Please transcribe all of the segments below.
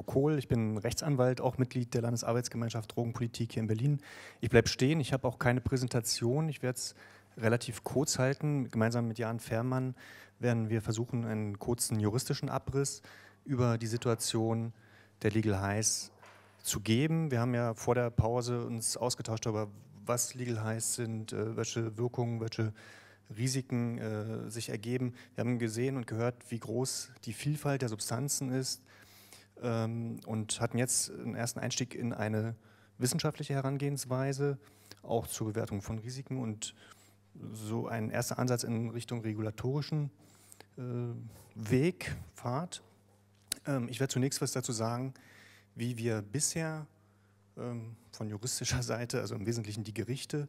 Mirko Kohl. Ich bin Rechtsanwalt, auch Mitglied der Landesarbeitsgemeinschaft Drogenpolitik hier in Berlin. Ich bleibe stehen. Ich habe auch keine Präsentation. Ich werde es relativ kurz halten. Gemeinsam mit Jan Fährmann werden wir versuchen, einen kurzen juristischen Abriss über die Situation der Legal Highs zu geben. Wir haben ja vor der Pause uns ausgetauscht darüber, was Legal Highs sind, äh, welche Wirkungen, welche Risiken äh, sich ergeben. Wir haben gesehen und gehört, wie groß die Vielfalt der Substanzen ist, ähm, und hatten jetzt einen ersten Einstieg in eine wissenschaftliche Herangehensweise, auch zur Bewertung von Risiken und so ein erster Ansatz in Richtung regulatorischen äh, Weg, Pfad. Ähm, ich werde zunächst was dazu sagen, wie wir bisher ähm, von juristischer Seite, also im Wesentlichen die Gerichte,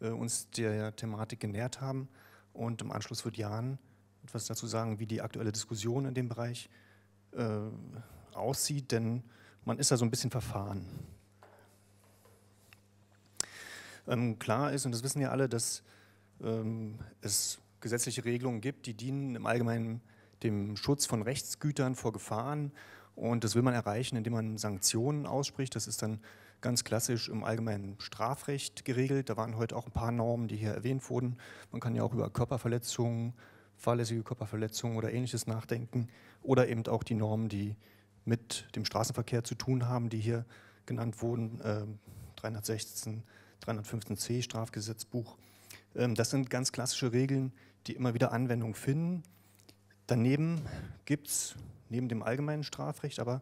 äh, uns der Thematik genähert haben und im Anschluss wird Jan etwas dazu sagen, wie die aktuelle Diskussion in dem Bereich äh, aussieht, denn man ist da so ein bisschen verfahren. Ähm, klar ist, und das wissen ja alle, dass ähm, es gesetzliche Regelungen gibt, die dienen im Allgemeinen dem Schutz von Rechtsgütern vor Gefahren. Und das will man erreichen, indem man Sanktionen ausspricht. Das ist dann ganz klassisch im allgemeinen Strafrecht geregelt. Da waren heute auch ein paar Normen, die hier erwähnt wurden. Man kann ja auch über Körperverletzungen, fahrlässige Körperverletzungen oder ähnliches nachdenken. Oder eben auch die Normen, die mit dem Straßenverkehr zu tun haben, die hier genannt wurden, äh, 316, 315c Strafgesetzbuch. Ähm, das sind ganz klassische Regeln, die immer wieder Anwendung finden. Daneben gibt es neben dem allgemeinen Strafrecht aber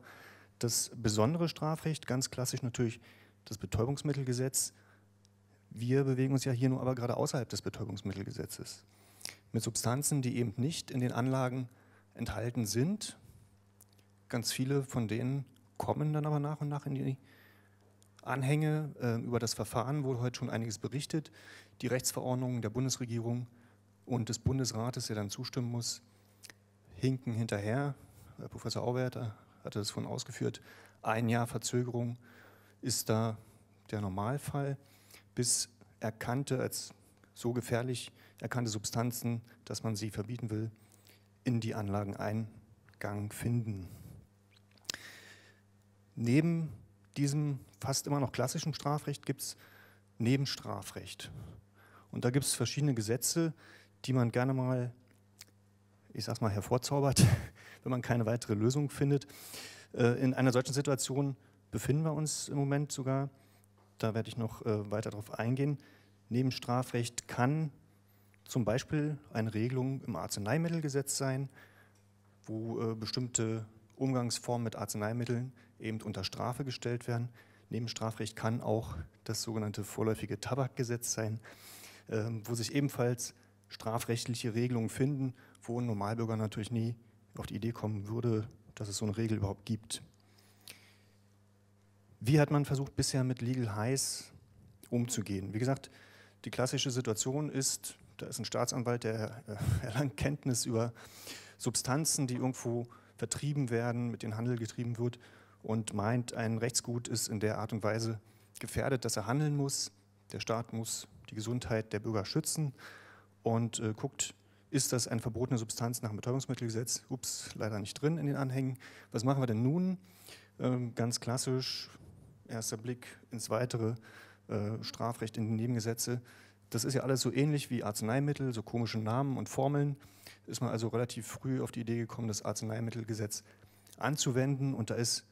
das besondere Strafrecht, ganz klassisch natürlich das Betäubungsmittelgesetz. Wir bewegen uns ja hier nur aber gerade außerhalb des Betäubungsmittelgesetzes. Mit Substanzen, die eben nicht in den Anlagen enthalten sind, Ganz viele von denen kommen dann aber nach und nach in die Anhänge. Äh, über das Verfahren wurde heute schon einiges berichtet. Die Rechtsverordnungen der Bundesregierung und des Bundesrates, der dann zustimmen muss, hinken hinterher. Herr Professor Auwert äh, hatte es von ausgeführt. Ein Jahr Verzögerung ist da der Normalfall, bis erkannte als so gefährlich erkannte Substanzen, dass man sie verbieten will, in die Anlagen Eingang finden neben diesem fast immer noch klassischen Strafrecht gibt es Nebenstrafrecht. Und da gibt es verschiedene Gesetze, die man gerne mal, ich sag's mal, hervorzaubert, wenn man keine weitere Lösung findet. Äh, in einer solchen Situation befinden wir uns im Moment sogar. Da werde ich noch äh, weiter darauf eingehen. Nebenstrafrecht kann zum Beispiel eine Regelung im Arzneimittelgesetz sein, wo äh, bestimmte Umgangsformen mit Arzneimitteln eben unter Strafe gestellt werden. Neben Strafrecht kann auch das sogenannte vorläufige Tabakgesetz sein, ähm, wo sich ebenfalls strafrechtliche Regelungen finden, wo ein Normalbürger natürlich nie auf die Idee kommen würde, dass es so eine Regel überhaupt gibt. Wie hat man versucht, bisher mit Legal Highs umzugehen? Wie gesagt, die klassische Situation ist, da ist ein Staatsanwalt, der äh, erlangt Kenntnis über Substanzen, die irgendwo vertrieben werden, mit dem Handel getrieben wird und meint, ein Rechtsgut ist in der Art und Weise gefährdet, dass er handeln muss. Der Staat muss die Gesundheit der Bürger schützen und äh, guckt, ist das eine verbotene Substanz nach dem Betäubungsmittelgesetz? Ups, leider nicht drin in den Anhängen. Was machen wir denn nun? Ähm, ganz klassisch, erster Blick ins weitere äh, Strafrecht in die Nebengesetze. Das ist ja alles so ähnlich wie Arzneimittel, so komische Namen und Formeln. Ist man also relativ früh auf die Idee gekommen, das Arzneimittelgesetz anzuwenden. Und da ist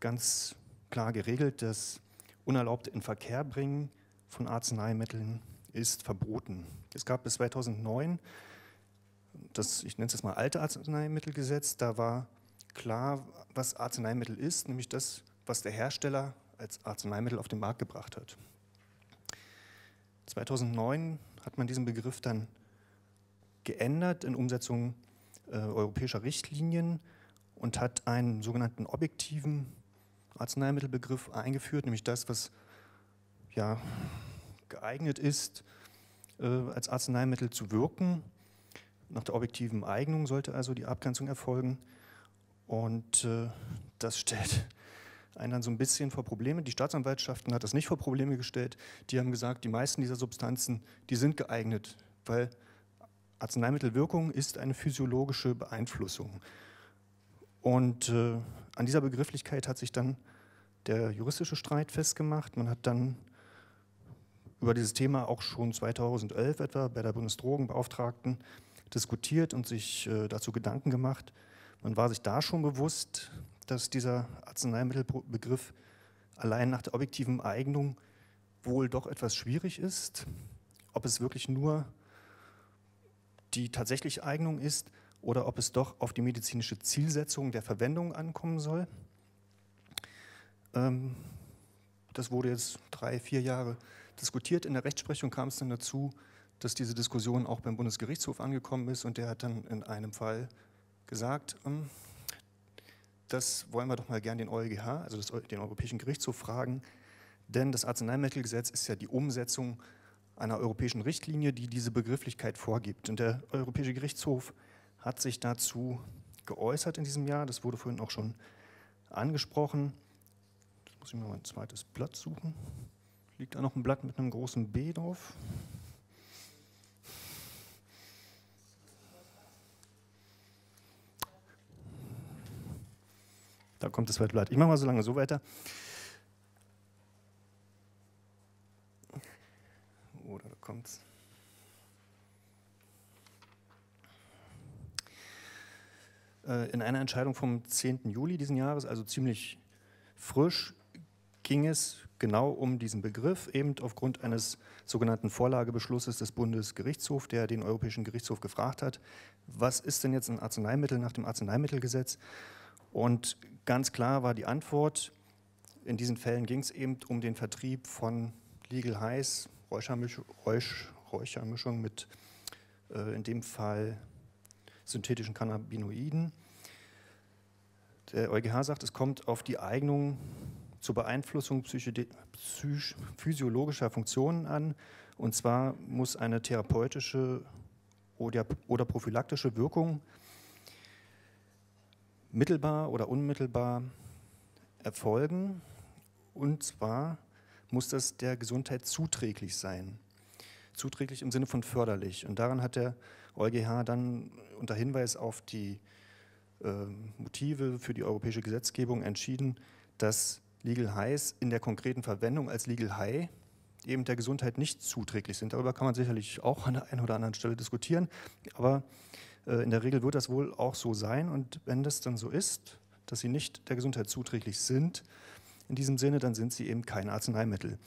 ganz klar geregelt, dass unerlaubt in Verkehr bringen von Arzneimitteln ist verboten. Es gab bis 2009 das, ich nenne es jetzt mal alte Arzneimittelgesetz, da war klar, was Arzneimittel ist, nämlich das, was der Hersteller als Arzneimittel auf den Markt gebracht hat. 2009 hat man diesen Begriff dann geändert in Umsetzung äh, europäischer Richtlinien und hat einen sogenannten objektiven Arzneimittelbegriff eingeführt, nämlich das, was ja, geeignet ist, äh, als Arzneimittel zu wirken. Nach der objektiven Eignung sollte also die Abgrenzung erfolgen. Und äh, das stellt einen dann so ein bisschen vor Probleme. Die Staatsanwaltschaften hat das nicht vor Probleme gestellt. Die haben gesagt, die meisten dieser Substanzen, die sind geeignet, weil Arzneimittelwirkung ist eine physiologische Beeinflussung. Und äh, an dieser Begrifflichkeit hat sich dann der juristische Streit festgemacht. Man hat dann über dieses Thema auch schon 2011 etwa bei der Bundesdrogenbeauftragten diskutiert und sich äh, dazu Gedanken gemacht. Man war sich da schon bewusst, dass dieser Arzneimittelbegriff allein nach der objektiven Eignung wohl doch etwas schwierig ist. Ob es wirklich nur die tatsächliche Eignung ist oder ob es doch auf die medizinische Zielsetzung der Verwendung ankommen soll. Ähm, das wurde jetzt drei, vier Jahre diskutiert. In der Rechtsprechung kam es dann dazu, dass diese Diskussion auch beim Bundesgerichtshof angekommen ist und der hat dann in einem Fall gesagt, ähm, das wollen wir doch mal gern den EuGH, also das, den Europäischen Gerichtshof, fragen. Denn das Arzneimittelgesetz ist ja die Umsetzung einer europäischen Richtlinie, die diese Begrifflichkeit vorgibt. Und der Europäische Gerichtshof hat sich dazu geäußert in diesem Jahr. Das wurde vorhin auch schon angesprochen. Jetzt muss ich mir mal ein zweites Blatt suchen. Liegt da noch ein Blatt mit einem großen B drauf? Da kommt das zweite Blatt. Ich mache mal so lange so weiter. Oder oh, da kommt's. Äh, in einer Entscheidung vom 10. Juli diesen Jahres, also ziemlich frisch, ging es genau um diesen Begriff, eben aufgrund eines sogenannten Vorlagebeschlusses des Bundesgerichtshofs, der den Europäischen Gerichtshof gefragt hat, was ist denn jetzt ein Arzneimittel nach dem Arzneimittelgesetz? Und ganz klar war die Antwort, in diesen Fällen ging es eben um den Vertrieb von Legal Highs, Räuchermisch, Räusch, Räuchermischung mit äh, in dem Fall synthetischen Cannabinoiden. Der EuGH sagt, es kommt auf die Eignung zur Beeinflussung physiologischer Funktionen an. Und zwar muss eine therapeutische oder, oder prophylaktische Wirkung äh, mittelbar oder unmittelbar erfolgen. Und zwar muss das der Gesundheit zuträglich sein. Zuträglich im Sinne von förderlich. Und daran hat der EuGH dann unter Hinweis auf die äh, Motive für die europäische Gesetzgebung entschieden, dass Legal Highs in der konkreten Verwendung als Legal High eben der Gesundheit nicht zuträglich sind. Darüber kann man sicherlich auch an der einen oder anderen Stelle diskutieren. Aber äh, in der Regel wird das wohl auch so sein. Und wenn das dann so ist, dass sie nicht der Gesundheit zuträglich sind, in diesem Sinne, dann sind sie eben kein Arzneimittel.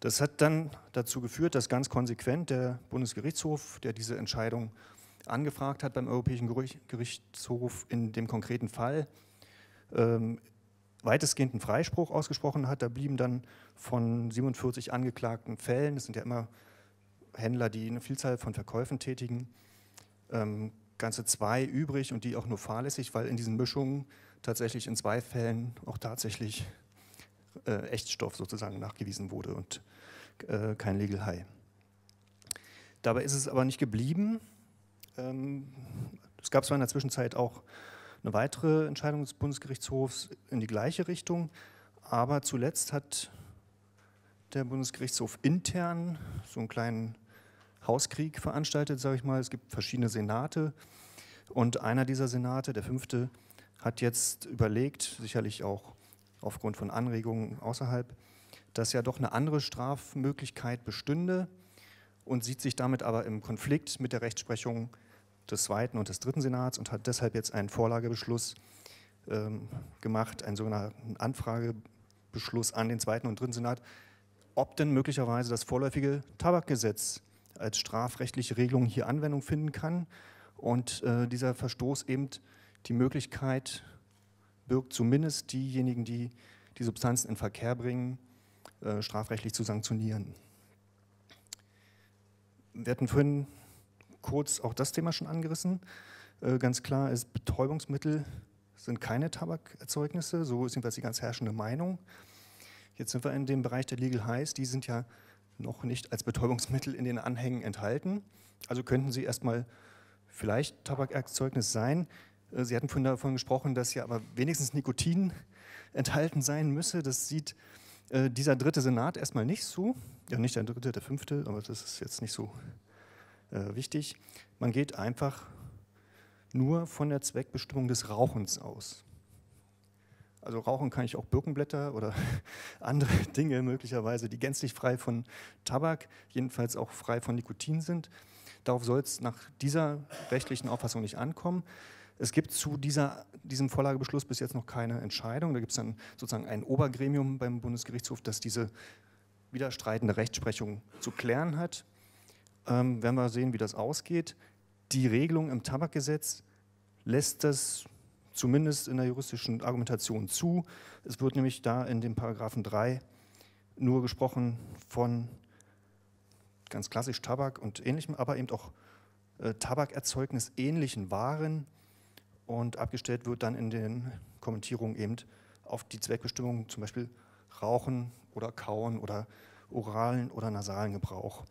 Das hat dann dazu geführt, dass ganz konsequent der Bundesgerichtshof, der diese Entscheidung angefragt hat beim Europäischen Gerichtshof in dem konkreten Fall, ähm, weitestgehend einen Freispruch ausgesprochen hat. Da blieben dann von 47 angeklagten Fällen, das sind ja immer Händler, die eine Vielzahl von Verkäufen tätigen, ähm, ganze zwei übrig und die auch nur fahrlässig, weil in diesen Mischungen tatsächlich in zwei Fällen auch tatsächlich äh, Echtstoff sozusagen nachgewiesen wurde und äh, kein Legal High. Dabei ist es aber nicht geblieben. Ähm, es gab zwar in der Zwischenzeit auch eine weitere Entscheidung des Bundesgerichtshofs in die gleiche Richtung, aber zuletzt hat der Bundesgerichtshof intern so einen kleinen Hauskrieg veranstaltet, sage ich mal. Es gibt verschiedene Senate und einer dieser Senate, der fünfte, hat jetzt überlegt, sicherlich auch aufgrund von Anregungen außerhalb, dass ja doch eine andere Strafmöglichkeit bestünde und sieht sich damit aber im Konflikt mit der Rechtsprechung des zweiten und des dritten Senats und hat deshalb jetzt einen Vorlagebeschluss ähm, gemacht, einen sogenannten Anfragebeschluss an den zweiten und dritten Senat, ob denn möglicherweise das vorläufige Tabakgesetz als strafrechtliche Regelung hier Anwendung finden kann und äh, dieser Verstoß eben die Möglichkeit birgt, zumindest diejenigen, die die Substanzen in Verkehr bringen, äh, strafrechtlich zu sanktionieren. Wir hatten vorhin kurz auch das Thema schon angerissen. Äh, ganz klar ist, Betäubungsmittel sind keine Tabakerzeugnisse, so ist jedenfalls die ganz herrschende Meinung. Jetzt sind wir in dem Bereich der Legal Highs, die sind ja noch nicht als Betäubungsmittel in den Anhängen enthalten. Also könnten sie erstmal vielleicht Tabakerzeugnis sein. Äh, sie hatten vorhin davon gesprochen, dass ja aber wenigstens Nikotin enthalten sein müsse. Das sieht äh, dieser dritte Senat erstmal nicht so. Ja, nicht der dritte, der fünfte, aber das ist jetzt nicht so äh, wichtig. Man geht einfach nur von der Zweckbestimmung des Rauchens aus. Also rauchen kann ich auch Birkenblätter oder andere Dinge möglicherweise, die gänzlich frei von Tabak, jedenfalls auch frei von Nikotin sind. Darauf soll es nach dieser rechtlichen Auffassung nicht ankommen. Es gibt zu dieser, diesem Vorlagebeschluss bis jetzt noch keine Entscheidung. Da gibt es dann sozusagen ein Obergremium beim Bundesgerichtshof, das diese widerstreitende Rechtsprechung zu klären hat. Ähm, werden wir sehen, wie das ausgeht. Die Regelung im Tabakgesetz lässt das zumindest in der juristischen Argumentation zu. Es wird nämlich da in dem Paragraphen 3 nur gesprochen von ganz klassisch Tabak und ähnlichem, aber eben auch äh, Tabakerzeugnis ähnlichen Waren und abgestellt wird dann in den Kommentierungen eben auf die Zweckbestimmungen, zum Beispiel Rauchen oder Kauen oder oralen oder nasalen Gebrauch.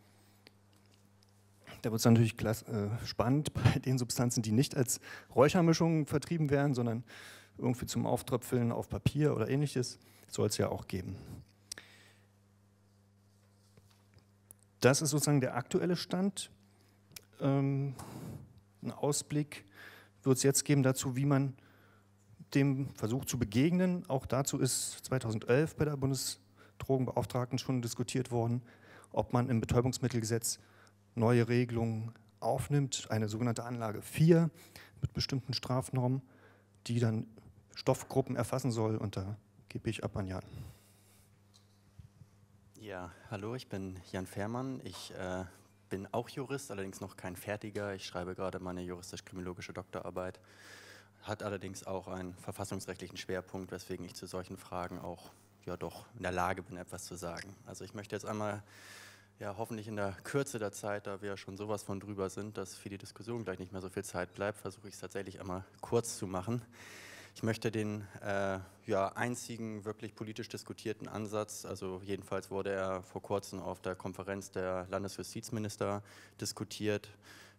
Da wird es natürlich klasse, äh, spannend bei den Substanzen, die nicht als Räuchermischungen vertrieben werden, sondern irgendwie zum Auftröpfeln auf Papier oder ähnliches. Soll es ja auch geben. Das ist sozusagen der aktuelle Stand. Ähm, einen Ausblick wird es jetzt geben dazu, wie man dem Versuch zu begegnen. Auch dazu ist 2011 bei der Bundesdrogenbeauftragten schon diskutiert worden, ob man im Betäubungsmittelgesetz neue Regelungen aufnimmt, eine sogenannte Anlage 4 mit bestimmten Strafnormen, die dann Stoffgruppen erfassen soll und da gebe ich ab an Jan. Ja, hallo, ich bin Jan Fährmann. Ich äh, bin auch Jurist, allerdings noch kein Fertiger. Ich schreibe gerade meine juristisch-kriminologische Doktorarbeit, hat allerdings auch einen verfassungsrechtlichen Schwerpunkt, weswegen ich zu solchen Fragen auch ja doch in der Lage bin, etwas zu sagen. Also ich möchte jetzt einmal ja hoffentlich in der Kürze der Zeit, da wir ja schon sowas von drüber sind, dass für die Diskussion gleich nicht mehr so viel Zeit bleibt, versuche ich es tatsächlich einmal kurz zu machen. Ich möchte den äh, ja, einzigen wirklich politisch diskutierten Ansatz, also jedenfalls wurde er vor kurzem auf der Konferenz der Landesjustizminister diskutiert,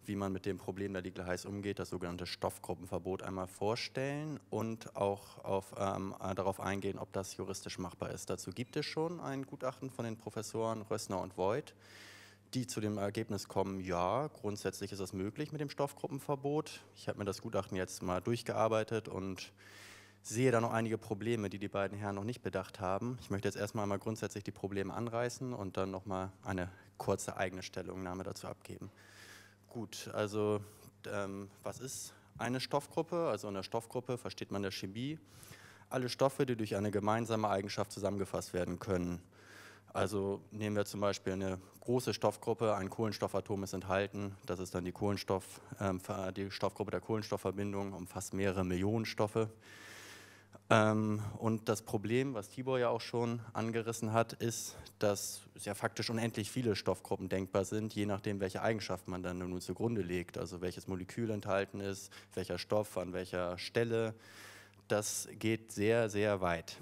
wie man mit dem Problem der Legal Highs umgeht, das sogenannte Stoffgruppenverbot einmal vorstellen und auch auf, ähm, darauf eingehen, ob das juristisch machbar ist. Dazu gibt es schon ein Gutachten von den Professoren Rössner und Voigt die zu dem Ergebnis kommen, ja, grundsätzlich ist das möglich mit dem Stoffgruppenverbot. Ich habe mir das Gutachten jetzt mal durchgearbeitet und sehe da noch einige Probleme, die die beiden Herren noch nicht bedacht haben. Ich möchte jetzt erstmal mal grundsätzlich die Probleme anreißen und dann nochmal eine kurze eigene Stellungnahme dazu abgeben. Gut, also ähm, was ist eine Stoffgruppe? Also in der Stoffgruppe versteht man der Chemie alle Stoffe, die durch eine gemeinsame Eigenschaft zusammengefasst werden können. Also nehmen wir zum Beispiel eine große Stoffgruppe, ein Kohlenstoffatom ist enthalten, das ist dann die, Kohlenstoff, äh, die Stoffgruppe der Kohlenstoffverbindung, umfasst mehrere Millionen Stoffe. Ähm, und das Problem, was Tibor ja auch schon angerissen hat, ist, dass ja faktisch unendlich viele Stoffgruppen denkbar sind, je nachdem, welche Eigenschaften man dann nun zugrunde legt, also welches Molekül enthalten ist, welcher Stoff an welcher Stelle. Das geht sehr, sehr weit.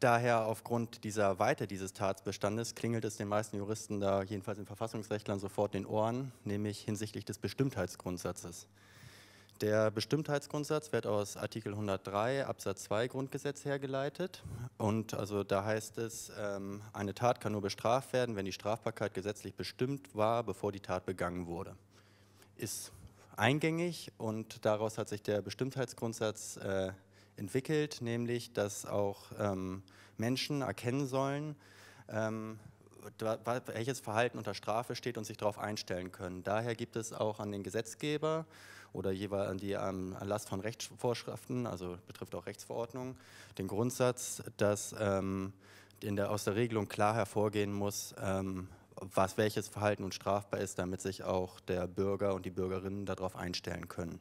Daher aufgrund dieser Weite dieses Tatsbestandes klingelt es den meisten Juristen da, jedenfalls den Verfassungsrechtlern, sofort den Ohren, nämlich hinsichtlich des Bestimmtheitsgrundsatzes. Der Bestimmtheitsgrundsatz wird aus Artikel 103 Absatz 2 Grundgesetz hergeleitet. Und also da heißt es, ähm, eine Tat kann nur bestraft werden, wenn die Strafbarkeit gesetzlich bestimmt war, bevor die Tat begangen wurde. Ist eingängig und daraus hat sich der Bestimmtheitsgrundsatz äh, entwickelt, nämlich dass auch ähm, Menschen erkennen sollen, ähm, welches Verhalten unter Strafe steht und sich darauf einstellen können. Daher gibt es auch an den Gesetzgeber oder jeweils an die ähm, Erlass von Rechtsvorschriften, also betrifft auch Rechtsverordnungen, den Grundsatz, dass ähm, der, aus der Regelung klar hervorgehen muss, ähm, was welches Verhalten unstrafbar ist, damit sich auch der Bürger und die Bürgerinnen darauf einstellen können.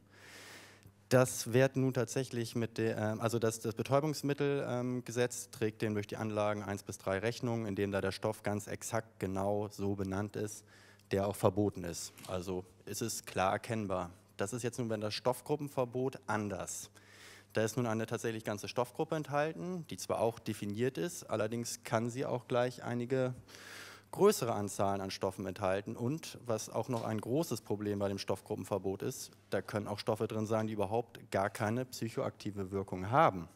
Das wird nun tatsächlich mit der, ähm, also das, das Betäubungsmittelgesetz ähm, trägt dem durch die Anlagen 1 bis 3 Rechnungen, in dem da der Stoff ganz exakt genau so benannt ist, der auch verboten ist. Also ist es klar erkennbar. Das ist jetzt nun wenn das Stoffgruppenverbot anders. Da ist nun eine tatsächlich ganze Stoffgruppe enthalten, die zwar auch definiert ist, allerdings kann sie auch gleich einige größere Anzahlen an Stoffen enthalten und, was auch noch ein großes Problem bei dem Stoffgruppenverbot ist, da können auch Stoffe drin sein, die überhaupt gar keine psychoaktive Wirkung haben.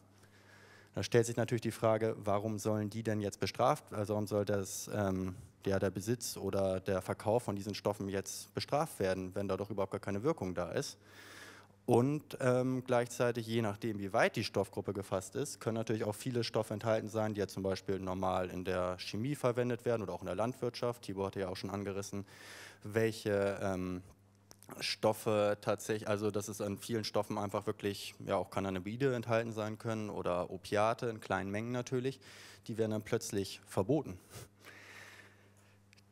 Da stellt sich natürlich die Frage, warum sollen die denn jetzt bestraft, also warum soll das, ähm, der, der Besitz oder der Verkauf von diesen Stoffen jetzt bestraft werden, wenn da doch überhaupt gar keine Wirkung da ist. Und ähm, gleichzeitig, je nachdem, wie weit die Stoffgruppe gefasst ist, können natürlich auch viele Stoffe enthalten sein, die ja zum Beispiel normal in der Chemie verwendet werden oder auch in der Landwirtschaft. Tibor hatte ja auch schon angerissen, welche ähm, Stoffe tatsächlich, also dass es an vielen Stoffen einfach wirklich, ja auch Cannabide enthalten sein können oder Opiate in kleinen Mengen natürlich, die werden dann plötzlich verboten.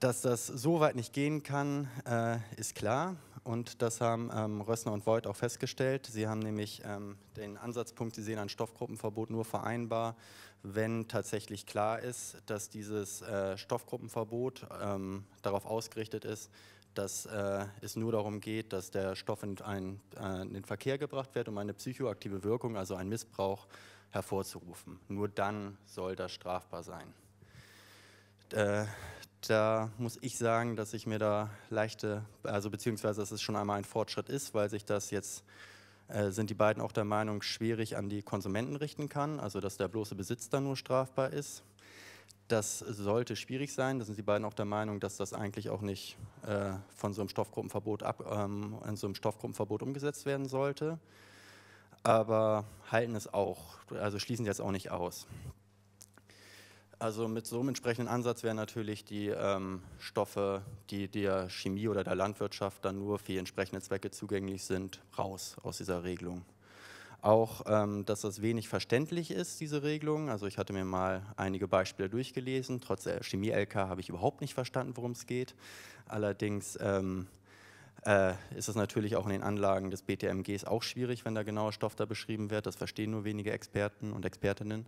Dass das so weit nicht gehen kann, äh, ist klar und das haben ähm, Rössner und Voigt auch festgestellt. Sie haben nämlich ähm, den Ansatzpunkt, Sie sehen ein Stoffgruppenverbot nur vereinbar, wenn tatsächlich klar ist, dass dieses äh, Stoffgruppenverbot ähm, darauf ausgerichtet ist, dass äh, es nur darum geht, dass der Stoff in, ein, äh, in den Verkehr gebracht wird, um eine psychoaktive Wirkung, also einen Missbrauch, hervorzurufen. Nur dann soll das strafbar sein. Äh, da muss ich sagen, dass ich mir da leichte, also beziehungsweise dass es schon einmal ein Fortschritt ist, weil sich das jetzt, äh, sind die beiden auch der Meinung, schwierig an die Konsumenten richten kann, also dass der bloße Besitz dann nur strafbar ist. Das sollte schwierig sein. Da sind die beiden auch der Meinung, dass das eigentlich auch nicht äh, von so einem Stoffgruppenverbot ab, ähm, in so einem Stoffgruppenverbot umgesetzt werden sollte. Aber halten es auch, also schließen sie jetzt auch nicht aus. Also mit so einem entsprechenden Ansatz wären natürlich die ähm, Stoffe, die der Chemie oder der Landwirtschaft dann nur für entsprechende Zwecke zugänglich sind, raus aus dieser Regelung. Auch, ähm, dass das wenig verständlich ist, diese Regelung. Also ich hatte mir mal einige Beispiele durchgelesen. Trotz der Chemie-LK habe ich überhaupt nicht verstanden, worum es geht. Allerdings ähm, äh, ist es natürlich auch in den Anlagen des BTMGs auch schwierig, wenn da genauer Stoff da beschrieben wird. Das verstehen nur wenige Experten und Expertinnen.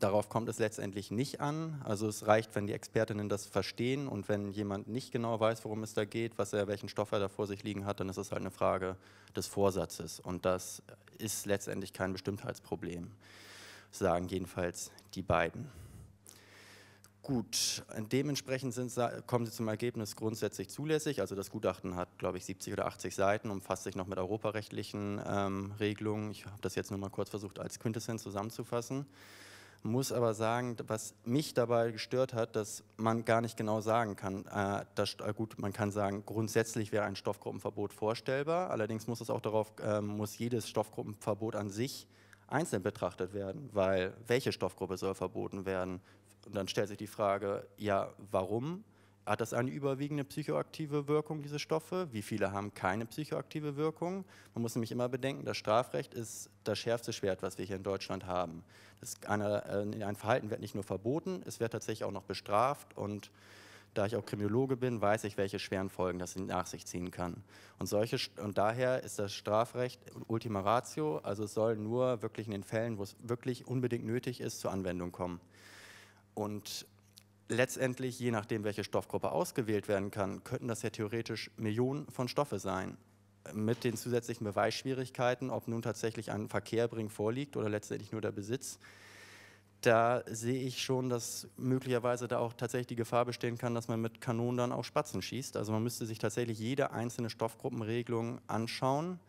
Darauf kommt es letztendlich nicht an. Also es reicht, wenn die Expertinnen das verstehen und wenn jemand nicht genau weiß, worum es da geht, was er, welchen Stoff er da vor sich liegen hat, dann ist es halt eine Frage des Vorsatzes. Und das ist letztendlich kein Bestimmtheitsproblem, sagen jedenfalls die beiden. Gut, dementsprechend sind, kommen sie zum Ergebnis grundsätzlich zulässig. Also das Gutachten hat, glaube ich, 70 oder 80 Seiten, umfasst sich noch mit europarechtlichen ähm, Regelungen. Ich habe das jetzt nur mal kurz versucht, als Quintessenz zusammenzufassen. Muss aber sagen, was mich dabei gestört hat, dass man gar nicht genau sagen kann, äh, dass, äh, gut, man kann sagen, grundsätzlich wäre ein Stoffgruppenverbot vorstellbar. Allerdings muss es auch darauf, äh, muss jedes Stoffgruppenverbot an sich einzeln betrachtet werden, weil welche Stoffgruppe soll verboten werden? Und dann stellt sich die Frage, ja, warum? hat das eine überwiegende psychoaktive Wirkung, diese Stoffe? Wie viele haben keine psychoaktive Wirkung? Man muss nämlich immer bedenken, das Strafrecht ist das schärfste Schwert, was wir hier in Deutschland haben. Eine, äh, ein Verhalten wird nicht nur verboten, es wird tatsächlich auch noch bestraft und da ich auch Kriminologe bin, weiß ich, welche schweren Folgen das nach sich ziehen kann. Und, solche, und daher ist das Strafrecht Ultima Ratio, also es soll nur wirklich in den Fällen, wo es wirklich unbedingt nötig ist, zur Anwendung kommen. Und letztendlich, je nachdem, welche Stoffgruppe ausgewählt werden kann, könnten das ja theoretisch Millionen von Stoffe sein. Mit den zusätzlichen Beweisschwierigkeiten, ob nun tatsächlich ein Verkehrbring vorliegt oder letztendlich nur der Besitz, da sehe ich schon, dass möglicherweise da auch tatsächlich die Gefahr bestehen kann, dass man mit Kanonen dann auch Spatzen schießt. Also man müsste sich tatsächlich jede einzelne Stoffgruppenregelung anschauen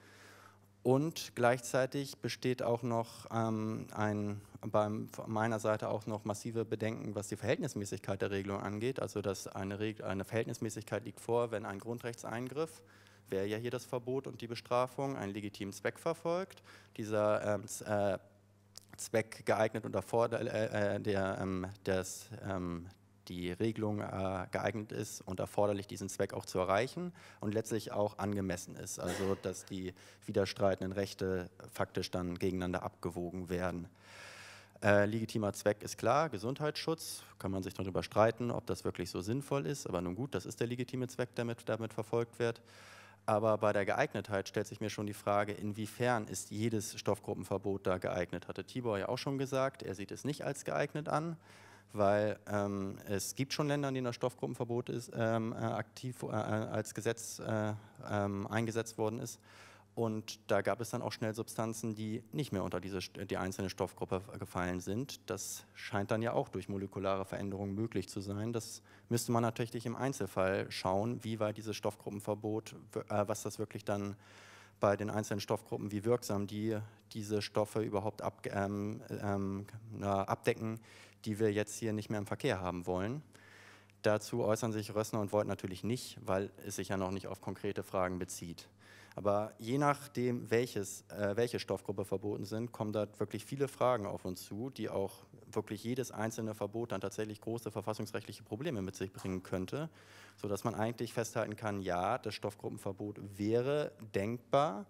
und gleichzeitig besteht auch noch ähm, ein, von meiner Seite auch noch massive Bedenken, was die Verhältnismäßigkeit der Regelung angeht. Also dass eine, Reg eine Verhältnismäßigkeit liegt vor, wenn ein Grundrechtseingriff, wäre ja hier das Verbot und die Bestrafung, einen legitimen Zweck verfolgt. Dieser ähm, äh, Zweck geeignet und erfordert, äh, äh, der, ähm, des, ähm, die Regelung äh, geeignet ist und erforderlich, diesen Zweck auch zu erreichen und letztlich auch angemessen ist. Also dass die widerstreitenden Rechte faktisch dann gegeneinander abgewogen werden. Äh, legitimer Zweck ist klar, Gesundheitsschutz, kann man sich darüber streiten, ob das wirklich so sinnvoll ist, aber nun gut, das ist der legitime Zweck, der mit, damit verfolgt wird. Aber bei der Geeignetheit stellt sich mir schon die Frage, inwiefern ist jedes Stoffgruppenverbot da geeignet? Hatte Tibor ja auch schon gesagt, er sieht es nicht als geeignet an weil ähm, es gibt schon Länder, in denen das Stoffgruppenverbot ist, ähm, äh, aktiv äh, als Gesetz äh, ähm, eingesetzt worden ist. Und da gab es dann auch schnell Substanzen, die nicht mehr unter diese, die einzelne Stoffgruppe äh, gefallen sind. Das scheint dann ja auch durch molekulare Veränderungen möglich zu sein. Das müsste man natürlich im Einzelfall schauen, wie weit dieses Stoffgruppenverbot, äh, was das wirklich dann bei den einzelnen Stoffgruppen, wie wirksam die diese Stoffe überhaupt ab, ähm, ähm, abdecken, die wir jetzt hier nicht mehr im Verkehr haben wollen. Dazu äußern sich Rössner und Voigt natürlich nicht, weil es sich ja noch nicht auf konkrete Fragen bezieht. Aber je nachdem, welches, äh, welche Stoffgruppe verboten sind, kommen da wirklich viele Fragen auf uns zu, die auch wirklich jedes einzelne Verbot dann tatsächlich große verfassungsrechtliche Probleme mit sich bringen könnte, sodass man eigentlich festhalten kann, ja, das Stoffgruppenverbot wäre denkbar,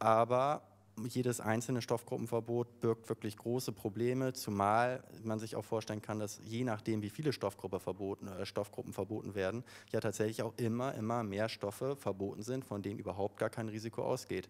aber jedes einzelne Stoffgruppenverbot birgt wirklich große Probleme, zumal man sich auch vorstellen kann, dass je nachdem, wie viele Stoffgruppe verboten, äh, Stoffgruppen verboten werden, ja tatsächlich auch immer, immer mehr Stoffe verboten sind, von denen überhaupt gar kein Risiko ausgeht.